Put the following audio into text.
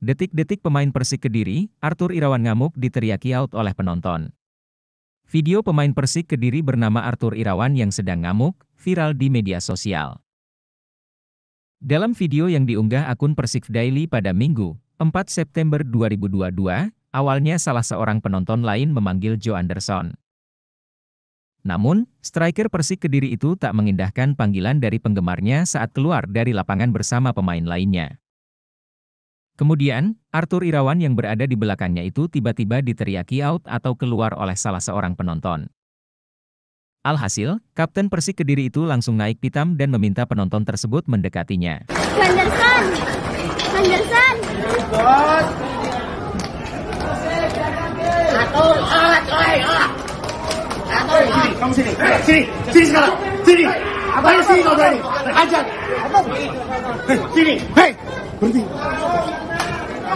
Detik-detik pemain Persik Kediri, Arthur Irawan ngamuk diteriaki out oleh penonton. Video pemain Persik Kediri bernama Arthur Irawan yang sedang ngamuk, viral di media sosial. Dalam video yang diunggah akun Persik Daily pada Minggu, 4 September 2022, awalnya salah seorang penonton lain memanggil Joe Anderson. Namun, striker Persik Kediri itu tak mengindahkan panggilan dari penggemarnya saat keluar dari lapangan bersama pemain lainnya. Kemudian, Arthur Irawan yang berada di belakangnya itu tiba-tiba diteriaki out atau keluar oleh salah seorang penonton. Alhasil, Kapten Persik Kediri itu langsung naik pitam dan meminta penonton tersebut mendekatinya. Henderson! Henderson! Atur, alat, ah, oi, alat! Ah. Atur, ah. kamu sini, eh, sini, sini sekarang, sini! Apa sini kau berani? Hajar! Sini, hei! Berhenti!